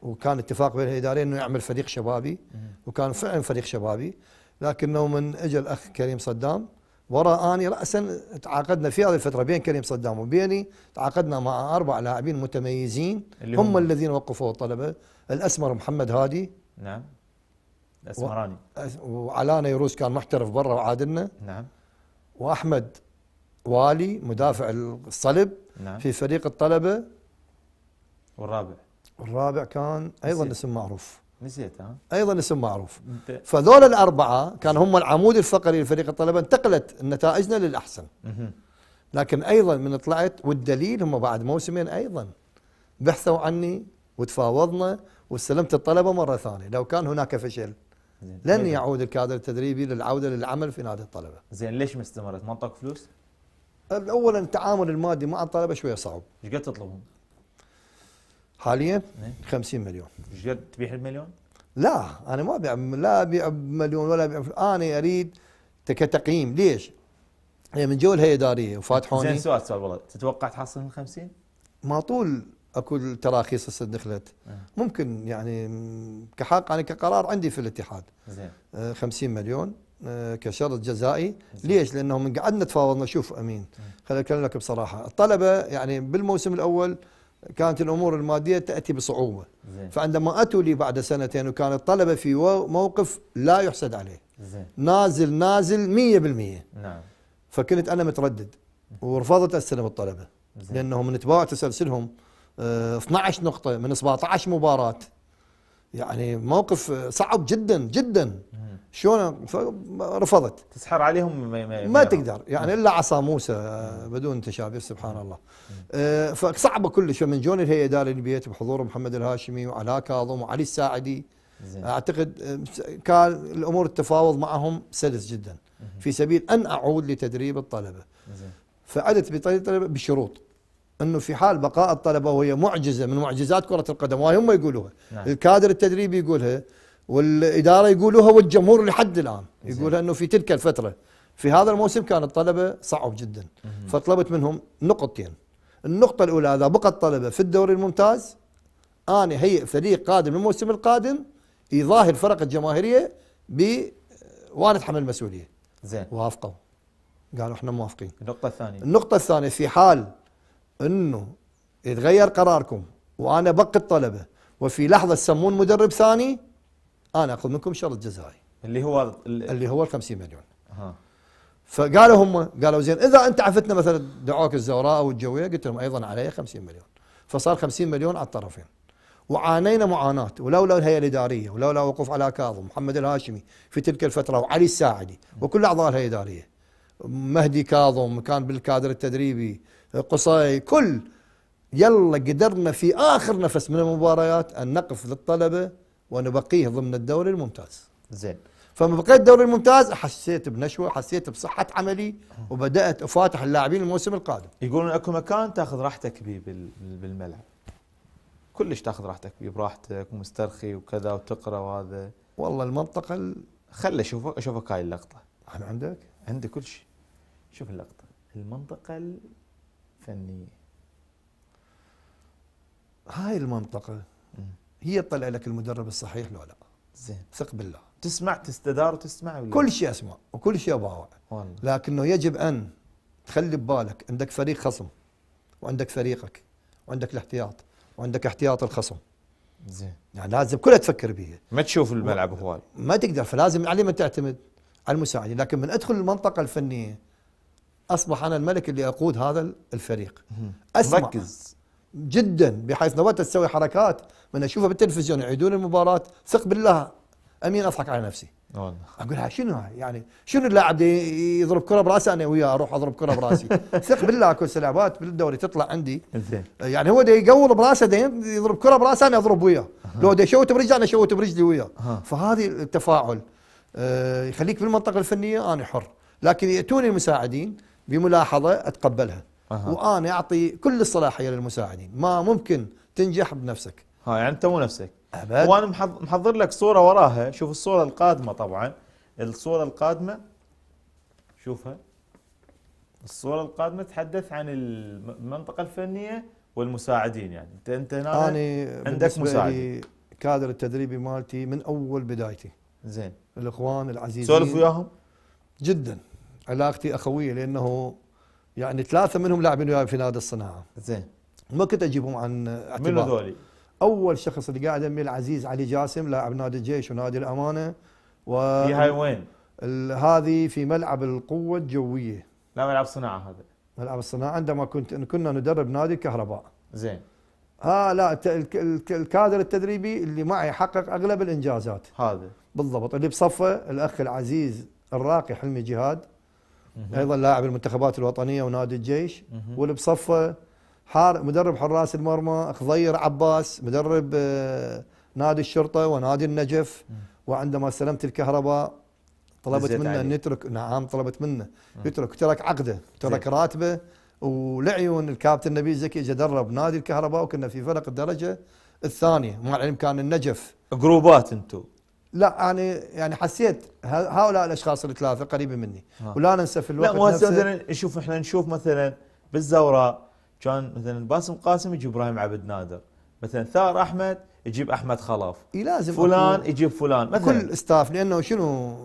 وكان اتفاق بين الادارين انه يعمل فريق شبابي وكان فعلا فريق شبابي لكنه من اجى الاخ كريم صدام ورا اني راسا تعاقدنا في هذه الفتره بين كريم صدام وبيني تعاقدنا مع اربع لاعبين متميزين اللي هم, هم الذين وقفوا الطلبه الاسمر محمد هادي نعم الاسمراني وعلاء نيروز كان محترف برا وعادلنا نعم واحمد والي مدافع الصلب نعم. في فريق الطلبه والرابع والرابع كان ايضا نسيت. اسم معروف نسيت ها ايضا اسم معروف فذول الاربعه كان هم العمود الفقري لفريق الطلبه انتقلت نتائجنا للاحسن لكن ايضا من طلعت والدليل هم بعد موسمين ايضا بحثوا عني وتفاوضنا واستلمت الطلبه مره ثانيه لو كان هناك فشل لن يعود الكادر التدريبي للعوده للعمل في نادي الطلبه. زين ليش ما استمرت؟ ما انطاك فلوس؟ اولا التعامل المادي مع الطلبه شويه صعب. ايش قد تطلبهم؟ حاليا 50 إيه. مليون. ايش قد تبيع بمليون؟ لا انا ما ابيع لا ابيع بمليون ولا ابيع انا اريد كتقييم ليش؟ هي يعني من جو الهيئه الاداريه وفاتحوني زين سؤال سؤال والله تتوقع تحصل من 50؟ ما طول اكو التراخيص هسه دخلت آه. ممكن يعني كحق انا كقرار عندي في الاتحاد زين 50 آه، مليون آه، كشرط جزائي ليش لانه من قعدنا تفاوضنا شوف امين خليني اكلمك بصراحه الطلبه يعني بالموسم الاول كانت الامور الماديه تاتي بصعوبه زين. فعندما اتوا لي بعد سنتين وكان الطلبه في موقف لا يحسد عليه زين. نازل نازل 100% نعم فكنت انا متردد ورفضت استلم الطلبه لانهم من اتباع تسلسلهم 12 آه، نقطة من 17 مباراة يعني موقف صعب جدا جدا شلون رفضت تسحر عليهم ما, ما, ما تقدر يعني الا عصا موسى آه، بدون تشابه سبحان الله آه، فصعبه كلش من جون الهيئه دار البيت بحضور محمد الهاشمي وعلاء كاظم وعلي الساعدي اعتقد كان الامور التفاوض معهم سلس جدا في سبيل ان اعود لتدريب الطلبه زين. فعدت بطريقه الطلبه بشروط انه في حال بقاء الطلبه وهي معجزه من معجزات كره القدم وهي هم يقولوها نعم. الكادر التدريبي يقولها والاداره يقولوها والجمهور لحد الان يقولها انه في تلك الفتره في هذا الموسم كان الطلبه صعب جدا مم. فطلبت منهم نقطتين النقطه الاولى اذا بقى الطلبه في الدوري الممتاز انا هيئ فريق قادم الموسم القادم يظاهر الفرق الجماهيريه ب آه، وانا اتحمل المسؤوليه زين وافقوا قالوا احنا موافقين النقطه الثانيه النقطه الثانيه في حال انه يتغير قراركم وانا بقي الطلبه وفي لحظه تسمون مدرب ثاني انا اخذ منكم شرط جزائي اللي هو اللي هو ال 50 مليون فقالوا هم قالوا زين اذا انت عفتنا مثلا دعوك الزوراء او الجويه قلت لهم ايضا علي 50 مليون فصار 50 مليون على الطرفين وعانينا معاناة ولولا الهيئة الإدارية ولولا وقوف على كاظم محمد الهاشمي في تلك الفترة وعلي الساعدي وكل أعضاء الهيئة الإدارية مهدي كاظم كان بالكادر التدريبي قصي كل يلا قدرنا في اخر نفس من المباريات ان نقف للطلبه ونبقيه ضمن الدوري الممتاز. زين. فما بقيت الدوري الممتاز حسيت بنشوه، حسيت بصحه عملي وبدات افاتح اللاعبين الموسم القادم. يقولون اكو مكان تاخذ راحتك به بالملعب. كلش تاخذ راحتك به براحتك ومسترخي وكذا وتقرا وهذا. والله المنطقه ال... خل اشوفك اشوفك هاي اللقطه. انا عندك؟ عندي كل شيء. شوف اللقطة المنطقة الفنية هاي المنطقة هي تطلع لك المدرب الصحيح لو لا زين ثق بالله تسمع تستدار وتسمع ولا كل شيء اسمع وكل شيء والله لكنه يجب ان تخلي ببالك عندك فريق خصم وعندك فريقك وعندك الاحتياط وعندك احتياط الخصم زين يعني لازم كلها تفكر بيها ما تشوف الملعب هواي ما تقدر فلازم عليه ما تعتمد على المساعدين لكن من ادخل المنطقه الفنيه اصبح انا الملك اللي اقود هذا الفريق اسمع مركز جدا بحيث لو تسوي حركات من اشوفها بالتلفزيون يعيدون المباراه ثق بالله امين اضحك على نفسي والله اقول شنو يعني شنو اللاعب يضرب كره براسه انا وياه اروح اضرب كره براسي (laughs) ثق بالله اكو سلاعبات بالدوري تطلع عندي زين يعني هو دا يقول براسه دا يضرب كره براسه انا اضرب وياه لو دا يشوت برجله انا اشوت برجلي وياه فهذه التفاعل آه، يخليك بالمنطقه الفنيه انا حر لكن ياتوني المساعدين بملاحظه اتقبلها أه. وانا اعطي كل الصلاحيه للمساعدين ما ممكن تنجح بنفسك ها يعني انت مو نفسك ابد وانا محضر لك صوره وراها شوف الصوره القادمه طبعا الصوره القادمه شوفها الصوره القادمه تحدث عن المنطقه الفنيه والمساعدين يعني انت انت هنا أنا عندك مساعد كادر التدريبي مالتي من اول بدايتي زين الاخوان العزيزين سولف وياهم جدا علاقتي اخويه لانه يعني ثلاثه منهم لاعبين وياي في نادي الصناعه زين ما كنت اجيبهم عن اعتبار من هذولي؟ اول شخص اللي قاعد امي العزيز علي جاسم لاعب نادي الجيش ونادي الامانه و في هاي وين؟ هذه في ملعب القوه الجويه لا ملعب صناعه هذا ملعب الصناعه عندما كنت كنا ندرب نادي الكهرباء زين ها آه لا الكادر التدريبي اللي معي حقق اغلب الانجازات هذا بالضبط اللي بصفه الاخ العزيز الراقي حلمي جهاد ايضا لاعب المنتخبات الوطنيه ونادي الجيش واللي بصفه حار مدرب حراس المرمى خضير عباس مدرب آه، نادي الشرطه ونادي النجف وعندما استلمت الكهرباء طلبت منه ان يترك نعم طلبت منه يترك ترك عقده ترك راتبه ولعيون الكابتن نبيل زكي اجى درب نادي الكهرباء وكنا في فرق الدرجه الثانيه مع العلم كان النجف جروبات انتم لا يعني يعني حسيت هؤلاء الاشخاص الثلاثه قريبين مني ها. آه. ولا ننسى في الوقت لا نفسه مثلا شوف احنا نشوف مثلا بالزوراء كان مثلا باسم قاسم يجيب ابراهيم عبد نادر مثلا ثار احمد يجيب احمد خلاف إيه لازم فلان يجيب فلان مثلا كل استاف لانه شنو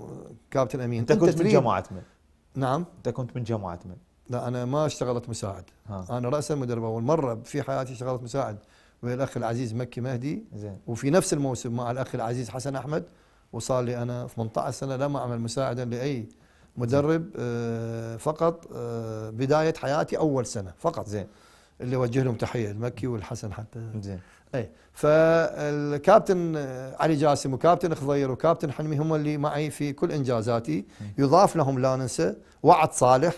كابتن امين انت كنت من جماعه من نعم انت كنت من جماعه من لا انا ما اشتغلت مساعد ها. آه. انا راسا مدرب اول مره في حياتي اشتغلت مساعد والأخ العزيز مكي مهدي زين. وفي نفس الموسم مع الأخ العزيز حسن أحمد وصار لي أنا 18 سنة لم أعمل مساعدا لأي مدرب آه، فقط آه، بداية حياتي أول سنة فقط زين اللي وجه لهم تحية المكي والحسن حتى زين اي فالكابتن آه، علي جاسم وكابتن خضير وكابتن حلمي هم اللي معي في كل انجازاتي يضاف لهم لا ننسى وعد صالح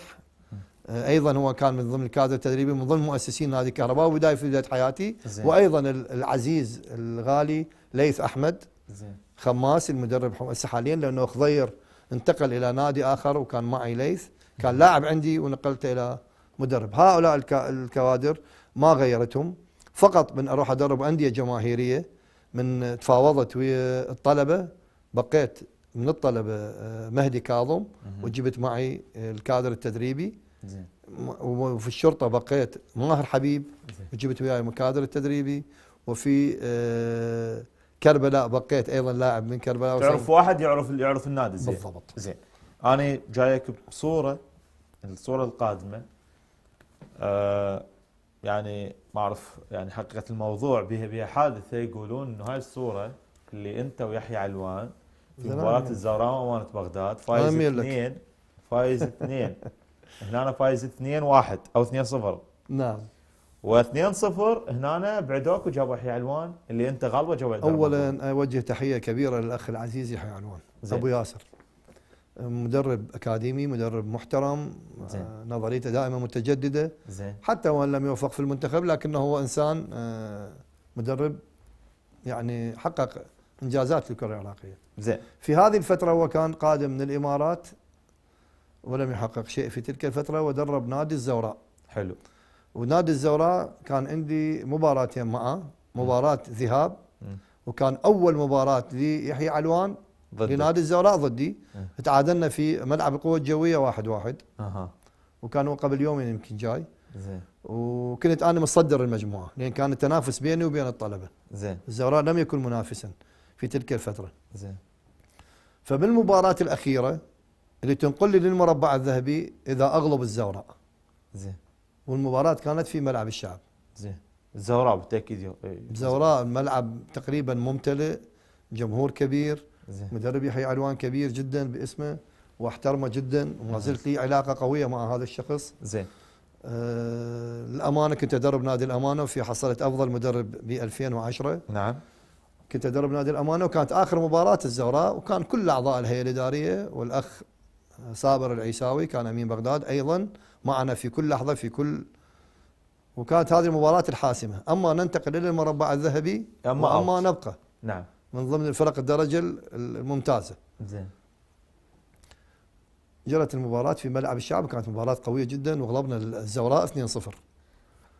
آه، ايضا هو كان من ضمن الكادر التدريبي من ضمن مؤسسين نادي الكهرباء وبدايه في بدايه حياتي زين. وايضا العزيز الغالي ليث احمد زين. خماس المدرب هسه حاليا لانه خضير انتقل الى نادي اخر وكان معي ليث كان لاعب عندي ونقلته الى مدرب هؤلاء الكوادر ما غيرتهم فقط من اروح ادرب انديه جماهيريه من تفاوضت ويا الطلبه بقيت من الطلبه آه، مهدي كاظم وجبت معي آه، الكادر التدريبي زين وفي الشرطه بقيت ماهر حبيب وجبت وياي مكادر التدريبي وفي آه كربلاء بقيت ايضا لاعب من كربلاء تعرف واحد يعرف يعرف النادي زين بالضبط زين انا جايك بصوره الصوره القادمه آه يعني ما اعرف يعني حقيقه الموضوع بها بها حادثه يقولون انه هاي الصوره اللي انت ويحيى علوان في مباراه الزهراء وامانه بغداد فايز اثنين فايز اثنين (laughs) هنا أنا فايز 2 1 او 2 0 نعم و2 0 هنا بعدوك وجابوا يحيى علوان اللي انت غالبه جابوا اولا اوجه تحيه كبيره للاخ العزيز يحيى علوان ابو ياسر مدرب اكاديمي مدرب محترم زين. آه، نظريته دائما متجدده زين. حتى وان لم يوفق في المنتخب لكنه هو انسان آه، مدرب يعني حقق انجازات للكره العراقيه زين في هذه الفتره هو كان قادم من الامارات ولم يحقق شيء في تلك الفترة ودرب نادي الزوراء حلو ونادي الزوراء كان عندي مباراتين معه مباراة ذهاب وكان أول مباراة ليحيى علوان ضدي. لنادي الزوراء ضدي اه. تعادلنا في ملعب القوة الجوية واحد واحد أه. وكان قبل يومين يمكن جاي زين وكنت انا متصدر المجموعه لان كان التنافس بيني وبين الطلبه زين الزوراء لم يكن منافسا في تلك الفتره زين فبالمباراه الاخيره اللي تنقل لي للمربع الذهبي اذا اغلب الزوراء زين والمباراه كانت في ملعب الشعب زين الزوراء بالتاكيد الزوراء إيه، الملعب تقريبا ممتلئ جمهور كبير زين. مدرب يحيى علوان كبير جدا باسمه واحترمه جدا وما زلت لي علاقه قويه مع هذا الشخص زين آه الامانه كنت ادرب نادي الامانه وفي حصلت افضل مدرب ب 2010 نعم كنت ادرب نادي الامانه وكانت اخر مباراه الزوراء وكان كل اعضاء الهيئه الاداريه والاخ صابر العيساوي كان أمين بغداد أيضا معنا في كل لحظة في كل وكانت هذه المباراة الحاسمة أما ننتقل إلى المربع الذهبي أما, وأما نبقى نعم من ضمن الفرق الدرجة الممتازة زين جرت المباراة في ملعب الشعب كانت مباراة قوية جدا وغلبنا الزوراء 2-0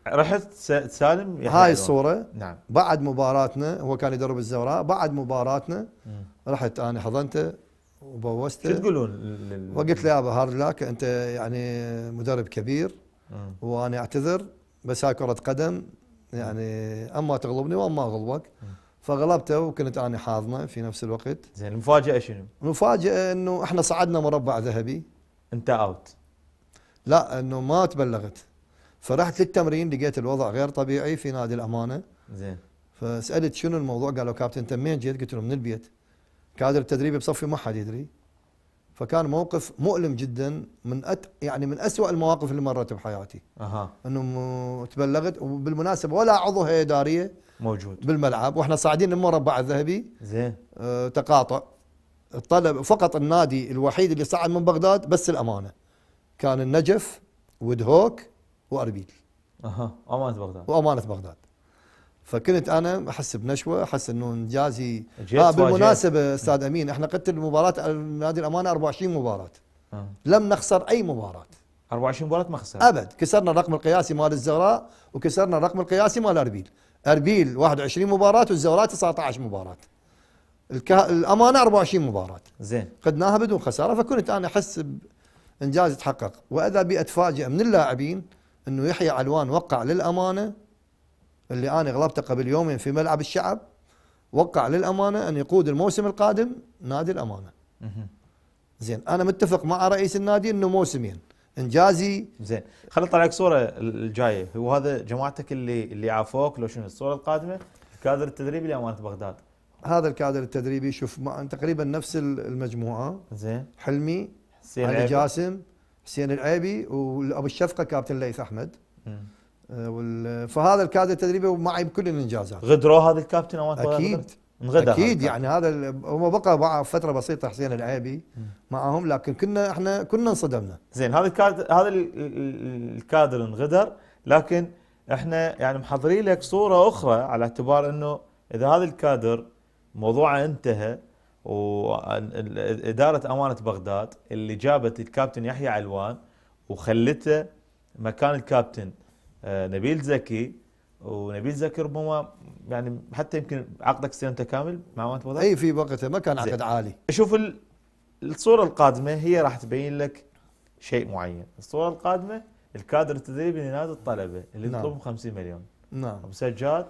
رحت سالم هاي الصورة نعم بعد مباراتنا هو كان يدرب الزوراء بعد مباراتنا رحت أنا حضنته وبوسته شو تقولون وقلت له يابا هارد لاك انت يعني مدرب كبير وانا اعتذر بس هاي كره قدم يعني اما تغلبني واما اغلبك فغلبته وكنت انا حاضنه في نفس الوقت زين المفاجاه شنو؟ المفاجاه انه احنا صعدنا مربع ذهبي انت اوت لا انه ما تبلغت فرحت للتمرين لقيت الوضع غير طبيعي في نادي الامانه زين فسالت شنو الموضوع قالوا كابتن انت منين جيت؟ قلت له من البيت كادر التدريبي بصفي ما حد يدري فكان موقف مؤلم جدا من أت يعني من اسوء المواقف اللي مرت بحياتي أها. انه تبلغت وبالمناسبه ولا عضو هيئه اداريه موجود بالملعب واحنا صاعدين المربع الذهبي زين آه تقاطع الطلب فقط النادي الوحيد اللي صعد من بغداد بس الامانه كان النجف ودهوك واربيل اها امانه بغداد وامانه بغداد فكنت انا احس بنشوه احس انه انجازي اه بالمناسبه استاذ امين احنا قدت المباراه نادي الامانه 24 مباراه آه. لم نخسر اي مباراه 24 مباراه ما خسر ابد كسرنا الرقم القياسي مال الزهراء وكسرنا الرقم القياسي مال اربيل اربيل 21 مباراه والزهراء 19 مباراه الك... الامانه 24 مباراه زين قدناها بدون خساره فكنت انا احس بانجاز تحقق واذا بي اتفاجئ من اللاعبين انه يحيى علوان وقع للامانه اللي انا غلبته قبل يومين في ملعب الشعب وقع للامانه ان يقود الموسم القادم نادي الامانه. زين انا متفق مع رئيس النادي انه موسمين انجازي زين خليني اطلع لك صوره الجايه هو هذا جماعتك اللي اللي عافوك لو شنو الصوره القادمه الكادر التدريبي لامانه بغداد هذا الكادر التدريبي شوف تقريبا نفس المجموعه زين حلمي حسين علي جاسم حسين العيبي وابو الشفقه كابتن ليث احمد آه، فهذا الكادر التدريبي معي بكل الانجازات غدروا هذا الكابتن اوان اكيد انغدر اكيد يعني هذا هم بقى مع فتره بسيطه حسين العيبي معهم لكن كنا احنا كنا انصدمنا زين هذا الكادر هذا الكادر انغدر لكن احنا يعني محضرين لك صوره اخرى على اعتبار انه اذا هذا الكادر موضوعه انتهى واداره امانه بغداد اللي جابت الكابتن يحيى علوان وخلته مكان الكابتن آه، نبيل زكي ونبيل زكي ربما يعني حتى يمكن عقدك سنه كامل مع وانت بضع اي في وقته ما كان عقد عالي شوف الصوره القادمه هي راح تبين لك شيء معين الصوره القادمه الكادر التدريبي لنادي الطلبه اللي نعم. يطلبهم 50 مليون نعم ابو سجاد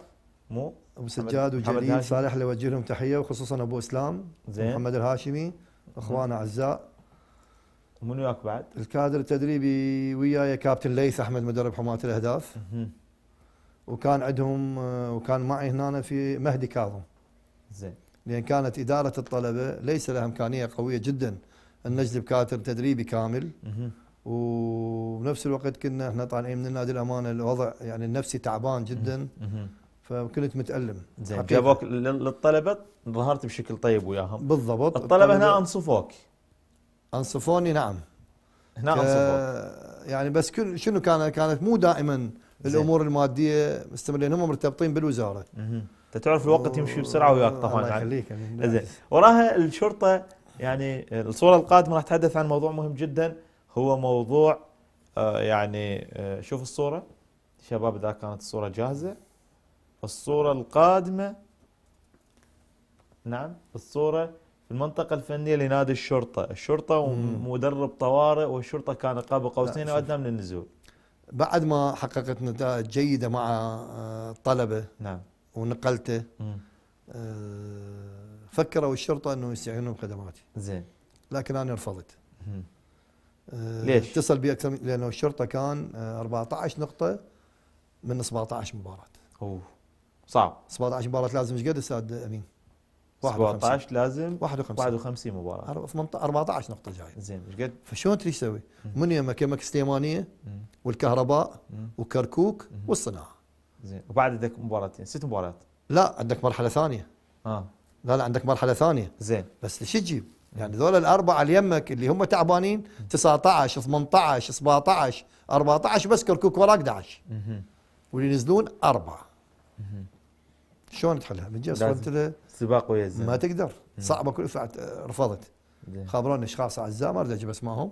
مو ابو سجاد وجليل صالح اللي اوجه لهم تحيه وخصوصا ابو اسلام زين محمد الهاشمي اخوانا اعزاء من وياك بعد؟ الكادر التدريبي وياي كابتن ليث احمد مدرب حماة الاهداف وكان عندهم آه، وكان معي هنا في مهدي كاظم زين لان كانت اداره الطلبه ليس لها امكانيه قويه جدا ان نجذب كادر تدريبي كامل وبنفس الوقت كنا احنا طالعين من النادي الامانه الوضع يعني النفسي تعبان جدا فكنت متالم زين جابوك للطلبه ظهرت بشكل طيب وياهم بالضبط الطلبة هنا انصفوك انصفوني نعم هنا نعم، انصفوك يعني بس كل شنو كان كانت مو دائما الامور الماديه مستمرين هم مرتبطين بالوزاره انت تعرف الوقت يمشي بسرعه وياك طبعا الله يخليك زين وراها الشرطه يعني الصوره القادمه راح تحدث عن موضوع مهم جدا هو موضوع آه، يعني آه، شوف الصوره شباب اذا كانت الصوره جاهزه الصوره القادمه نعم الصوره في المنطقة الفنية لنادي الشرطة الشرطة ومدرب طوارئ والشرطة كان قاب قوسين وأدنى من النزول بعد ما حققت نتائج جيدة مع الطلبة آه، نعم ونقلته آه، فكروا الشرطة أنه يستعينون بخدماتي زين لكن أنا رفضت آه، ليش؟ اتصل بي أكثر لأنه الشرطة كان 14 نقطة من 17 مباراة أوه صعب 17 مباراة لازم ايش قد أستاذ أمين؟ 17 لازم 51 51 مباراه 14 نقطه جايه زين ايش قد فشلون تريد تسوي؟ يمك يمك سليمانيه والكهرباء وكركوك والصناعه زين وبعد عندك مباراتين ست مباريات لا عندك مرحله ثانيه اه لا لا عندك مرحله ثانيه زين بس شو تجيب؟ يعني ذول الاربعه اللي يمك اللي هم تعبانين 19 18 17 14 بس كركوك وراك 11 واللي ينزلون اربعه شلون تحلها؟ من جهه وصلت له سباق ويا الزمن ما تقدر صعبه كل آه، رفضت خبروني اشخاص اعزاء ما ارد اجيب اسمائهم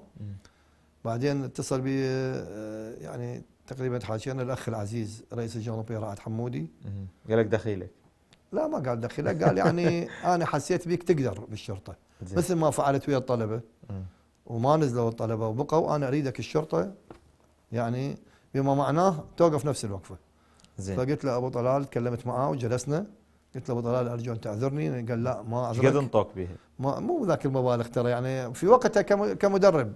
بعدين اتصل بي آه، آه، يعني تقريبا حاشينا الاخ العزيز رئيس الجنوبيه رائد حمودي قال لك دخيلك لا ما قال دخيلك قال يعني (laughs) انا حسيت بيك تقدر بالشرطه مثل ما فعلت ويا الطلبه وما نزلوا الطلبه وبقوا انا اريدك الشرطه يعني بما معناه توقف نفس الوقفه زين فقلت له ابو طلال تكلمت معاه وجلسنا قلت له ابو طلال ارجو ان تعذرني قال لا ما اعذرك قد انطوك به ما مو ذاك المبالغ ترى يعني في وقتها كمدرب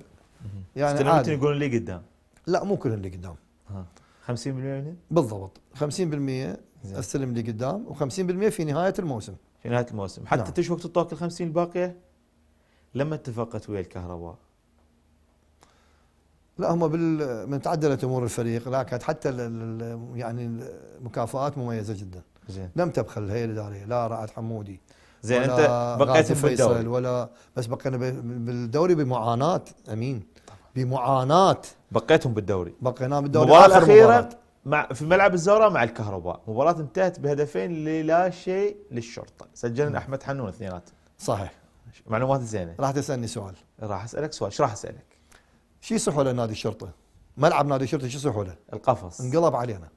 يعني استلمت يقولون لي قدام لا مو كلهم اللي قدام 50% يعني؟ بالضبط 50% استلم لي قدام و50% في نهايه الموسم في نهايه الموسم حتى نعم. تشوف تعطوك ال 50 الباقيه لما اتفقت ويا الكهرباء لا هم بال من تعدلت امور الفريق لا كانت حتى يعني المكافآت مميزه جدا زين لم تبخل الهيئه الاداريه لا رعد حمودي زين انت بقيت في الدوري ولا بس بقينا بالدوري بمعاناه امين بمعاناه بقيتهم بالدوري بقيناهم بالدوري المباراه الاخيره مع في ملعب الزورة مع الكهرباء مباراة انتهت بهدفين للا شيء للشرطة سجلنا نعم. أحمد حنون اثنينات صحيح معلومات زينة راح تسألني سؤال راح أسألك سؤال شو راح أسألك شو يصيحوا لنادي نادي الشرطة ملعب نادي الشرطة شو يصيحوا له القفص انقلب علينا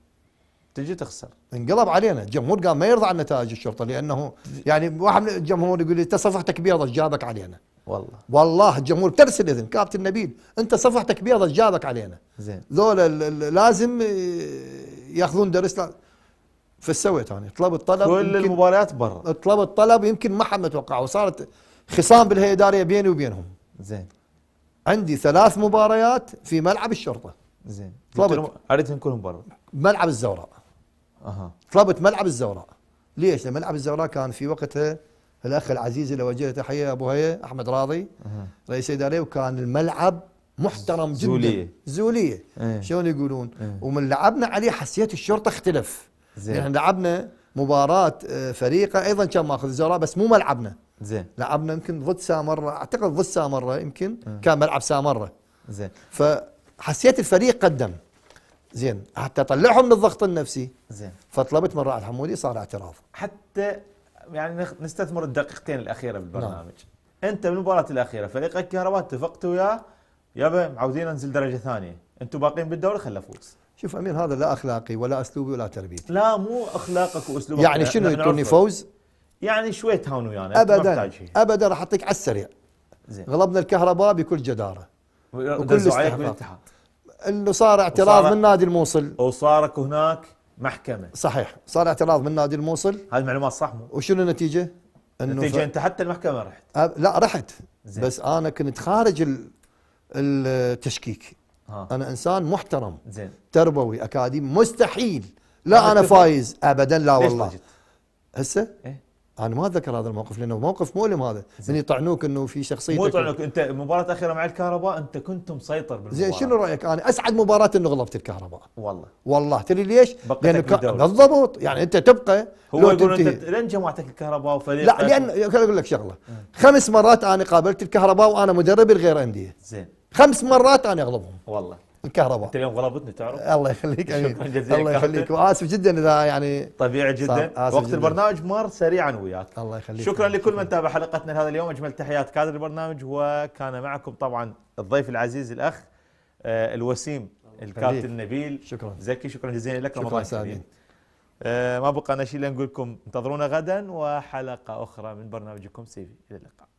تجي تخسر انقلب علينا الجمهور قال ما يرضى عن نتائج الشرطه لانه يعني واحد من الجمهور يقول لي انت صفحتك بيضة جابك علينا والله والله الجمهور ترسل اذن كابتن نبيل انت صفحتك بيضة جابك علينا زين ذولا لازم آه، ياخذون درس فسويت انا طلبت طلب كل المباريات برا طلبت طلب يمكن ما حد متوقعه وصارت خصام بالهيئه الاداريه بيني وبينهم زين عندي ثلاث مباريات في ملعب الشرطه زين طلبت اريد نكون برا ملعب الزوراء طلبت ملعب الزوراء ليش؟ لان ملعب الزوراء كان في وقتها الاخ العزيز اللي وجه له تحيه ابو هيا احمد راضي أه. رئيس اداري وكان الملعب محترم جدا زوليه زوليه أه. شلون يقولون أه. ومن لعبنا عليه حسيت الشرطه اختلف زين يعني لعبنا مباراه آه، فريقه ايضا كان ماخذ الزوراء بس مو ملعبنا زين لعبنا يمكن ضد سامره اعتقد ضد سامره يمكن أه. كان ملعب سامره زين فحسيت الفريق قدم زين حتى اطلعهم من الضغط النفسي زين فطلبت من رائد حمودي صار اعتراف حتى يعني نستثمر الدقيقتين الاخيره بالبرنامج نعم. انت بالمباراه الاخيره فريق الكهرباء اتفقت وياه يابا معودين انزل درجه ثانيه انتم باقيين بالدوري خل افوز شوف امير هذا لا اخلاقي ولا اسلوبي ولا تربيتي لا مو اخلاقك واسلوبك يعني شنو يعطوني فوز؟ يعني شوي تهاون ويانا ابدا ابدا راح اعطيك على السريع زين غلبنا الكهرباء بكل جداره وكل استحقاق انه صار اعتراض من نادي الموصل وصارك هناك محكمه صحيح صار اعتراض من نادي الموصل هاي المعلومات صح مو وشنو النتيجه؟ انه النتيجه ف... انت حتى المحكمه رحت أب... لا رحت زين. بس انا كنت خارج ال... التشكيك ها. انا انسان محترم زين تربوي اكاديمي مستحيل لا انا فايز ابدا لا والله هسه؟ إيه؟ انا ما اتذكر هذا الموقف لانه موقف مؤلم هذا من يطعنوك انه في شخصيه مو يطعنوك انت مباراه اخيره مع الكهرباء انت كنت مسيطر بالمباراه زين شنو رايك انا اسعد مباراه انه غلبت الكهرباء والله والله تدري ليش؟ لان بالضبط يعني انت تبقى هو يقول انت لين جماعتك الكهرباء وفريق لا لان اقول لك شغله خمس مرات انا قابلت الكهرباء وانا مدرب الغير انديه زين خمس مرات انا اغلبهم والله الكهرباء انت اليوم غلبتني تعرف الله يخليك امين شكرا جزيلا الله يخليك واسف جدا اذا يعني طبيعي جدا وقت جداً. البرنامج مر سريعا وياك الله يخليك شكرا لكل شكرا. من تابع حلقتنا لهذا اليوم اجمل تحيات كادر البرنامج وكان معكم طبعا الضيف العزيز الاخ آه الوسيم الكابتن نبيل شكرا زكي شكرا جزيلا لك شكرا سعيد آه ما بقى لنا شيء الا نقول لكم انتظرونا غدا وحلقه اخرى من برنامجكم سيفي الى اللقاء